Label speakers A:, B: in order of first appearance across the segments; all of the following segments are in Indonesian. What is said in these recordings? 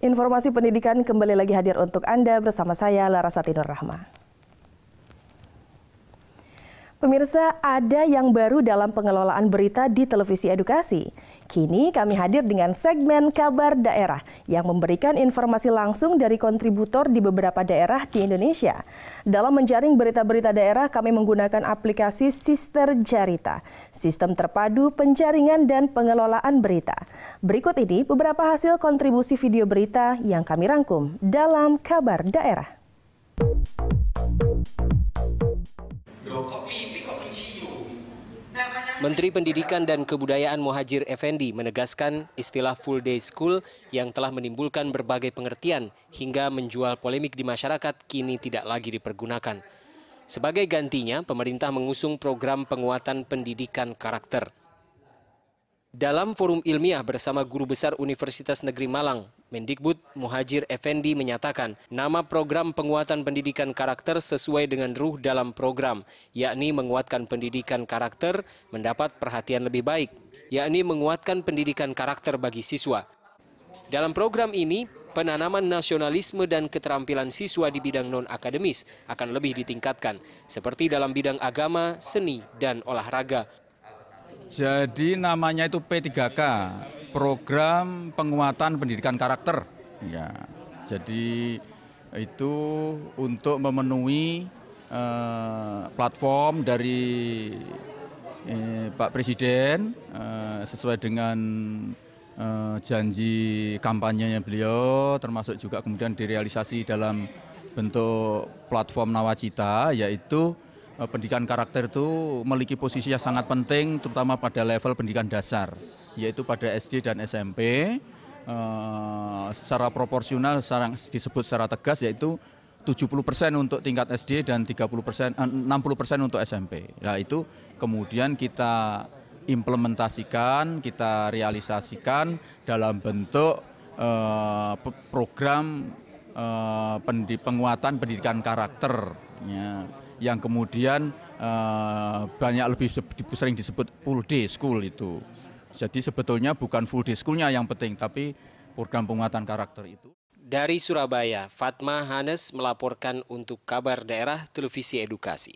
A: Informasi pendidikan kembali lagi hadir untuk Anda bersama saya Larasati Nurrahma. Pemirsa, ada yang baru dalam pengelolaan berita di televisi edukasi. Kini kami hadir dengan segmen Kabar Daerah yang memberikan informasi langsung dari kontributor di beberapa daerah di Indonesia. Dalam menjaring berita-berita daerah, kami menggunakan aplikasi Sister Jarita, sistem terpadu penjaringan dan pengelolaan berita. Berikut ini beberapa hasil kontribusi video berita yang kami rangkum dalam Kabar Daerah.
B: Menteri Pendidikan dan Kebudayaan Muhajir Effendi menegaskan istilah full day school yang telah menimbulkan berbagai pengertian hingga menjual polemik di masyarakat kini tidak lagi dipergunakan. Sebagai gantinya, pemerintah mengusung program penguatan pendidikan karakter. Dalam forum ilmiah bersama Guru Besar Universitas Negeri Malang, Mendikbud Muhajir Effendi menyatakan nama program penguatan pendidikan karakter sesuai dengan ruh dalam program, yakni menguatkan pendidikan karakter mendapat perhatian lebih baik, yakni menguatkan pendidikan karakter bagi siswa. Dalam program ini, penanaman nasionalisme dan keterampilan siswa di bidang non-akademis akan lebih ditingkatkan, seperti dalam bidang agama, seni, dan olahraga.
C: Jadi namanya itu P3K, program penguatan pendidikan karakter. Ya, jadi itu untuk memenuhi eh, platform dari eh, Pak Presiden eh, sesuai dengan eh, janji kampanyenya beliau, termasuk juga kemudian direalisasi dalam bentuk platform nawacita, yaitu eh, pendidikan karakter itu memiliki posisi yang sangat penting terutama pada level pendidikan dasar yaitu pada SD dan SMP uh, eh, secara proporsional secara, disebut secara tegas yaitu 70% untuk tingkat SD dan 30% 60% eh, untuk SMP. Nah, itu kemudian kita implementasikan, kita realisasikan dalam bentuk eh, program eh, pendid penguatan pendidikan karakter ya, yang kemudian eh, banyak lebih sering disebut full day school itu. Jadi sebetulnya bukan full diskulnya yang penting, tapi program penguatan karakter itu.
B: Dari Surabaya, Fatma Hanes melaporkan untuk kabar daerah televisi edukasi.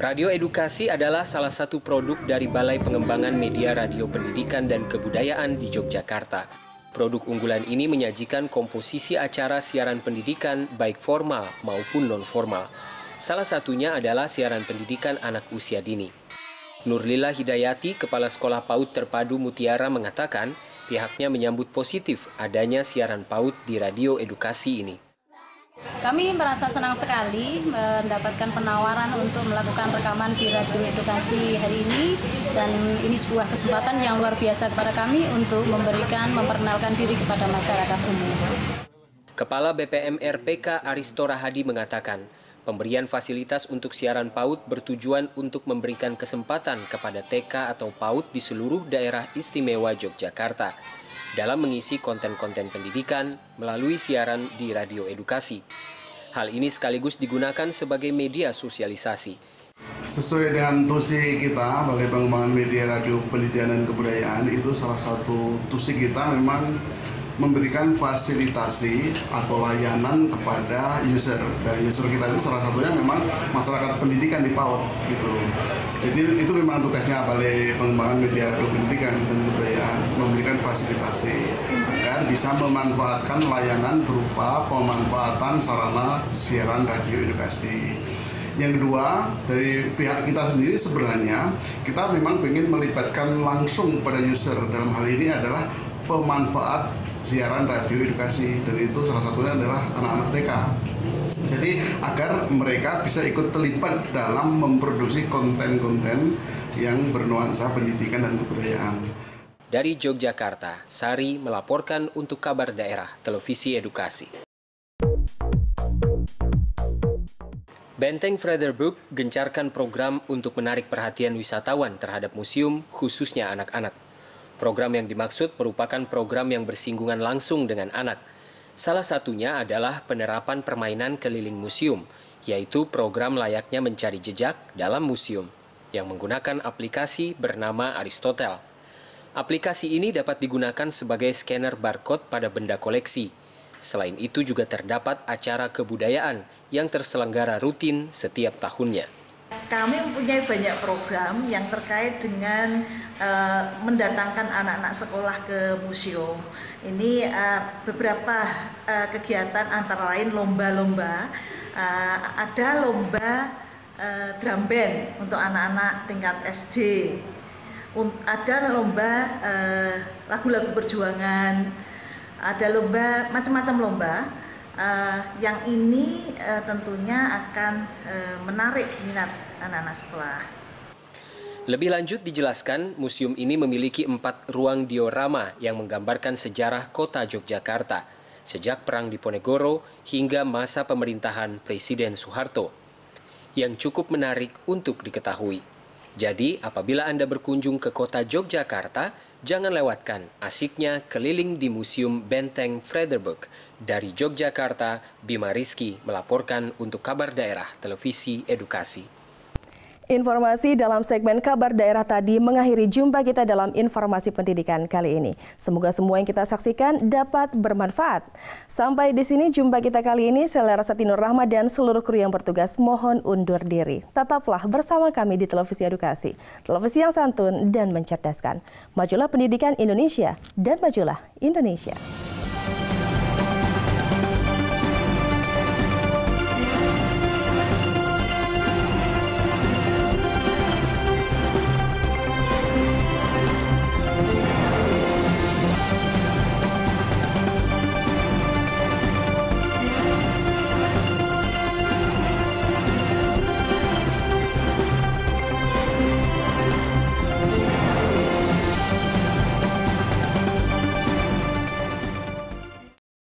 B: Radio edukasi adalah salah satu produk dari Balai Pengembangan Media Radio Pendidikan dan Kebudayaan di Yogyakarta. Produk unggulan ini menyajikan komposisi acara siaran pendidikan baik formal maupun non-formal. Salah satunya adalah siaran pendidikan anak usia dini. Nurlila Hidayati, Kepala Sekolah PAUD Terpadu Mutiara mengatakan, pihaknya menyambut positif adanya siaran PAUD di radio edukasi ini. Kami merasa senang sekali mendapatkan penawaran untuk melakukan rekaman di Radio Edukasi hari ini dan ini sebuah kesempatan yang luar biasa kepada kami untuk memberikan memperkenalkan diri kepada masyarakat umum. Kepala BPM RPK Aristora Hadi mengatakan, Pemberian fasilitas untuk siaran PAUD bertujuan untuk memberikan kesempatan kepada TK atau PAUD di seluruh daerah istimewa Yogyakarta dalam mengisi konten-konten pendidikan melalui siaran di radio edukasi. Hal ini sekaligus digunakan sebagai media sosialisasi.
C: Sesuai dengan tusi kita, Balai Pengembangan Media Radio Pendidikan dan Kebudayaan itu salah satu tusi kita memang memberikan fasilitasi atau layanan kepada user dan user kita itu salah satunya memang masyarakat pendidikan di PAUD gitu jadi itu memang tugasnya Balai Pengembangan Media Pendidikan dan Kebudayaan memberikan fasilitasi agar bisa memanfaatkan layanan berupa pemanfaatan sarana siaran radio edukasi yang kedua, dari pihak kita sendiri sebenarnya kita memang ingin melibatkan langsung pada user dalam hal ini adalah pemanfaat siaran radio edukasi dan itu salah satunya adalah anak-anak TK jadi agar mereka bisa ikut terlibat dalam memproduksi konten-konten yang bernuansa pendidikan dan kebudayaan.
B: Dari Yogyakarta, Sari melaporkan untuk kabar daerah televisi edukasi. Benteng Frederberg gencarkan program untuk menarik perhatian wisatawan terhadap museum, khususnya anak-anak. Program yang dimaksud merupakan program yang bersinggungan langsung dengan anak. Salah satunya adalah penerapan permainan keliling museum, yaitu program layaknya mencari jejak dalam museum yang menggunakan aplikasi bernama Aristotel. Aplikasi ini dapat digunakan sebagai scanner barcode pada benda koleksi. Selain itu juga terdapat acara kebudayaan yang terselenggara rutin setiap tahunnya
A: kami mempunyai banyak program yang terkait dengan uh, mendatangkan anak-anak sekolah ke museum. Ini uh, beberapa uh, kegiatan antara lain lomba-lomba. Uh, ada lomba uh, drum band untuk anak-anak tingkat SD. ada lomba lagu-lagu uh, perjuangan. Ada lomba macam-macam lomba uh, yang ini uh, tentunya akan uh, menarik minat anak-anak sekolah.
B: Lebih lanjut dijelaskan, museum ini memiliki empat ruang diorama yang menggambarkan sejarah kota Yogyakarta, sejak Perang Diponegoro hingga masa pemerintahan Presiden Soeharto, yang cukup menarik untuk diketahui. Jadi, apabila Anda berkunjung ke kota Yogyakarta, jangan lewatkan asiknya keliling di Museum Benteng Frederberg. Dari Yogyakarta, Bima Rizky melaporkan untuk kabar daerah televisi edukasi.
A: Informasi dalam segmen kabar daerah tadi mengakhiri jumpa kita dalam informasi pendidikan kali ini. Semoga semua yang kita saksikan dapat bermanfaat. Sampai di sini jumpa kita kali ini. Saya Lara Satinur Rahma dan seluruh kru yang bertugas mohon undur diri. Tetaplah bersama kami di Televisi Edukasi, televisi yang santun dan mencerdaskan. Majulah pendidikan Indonesia dan majulah Indonesia.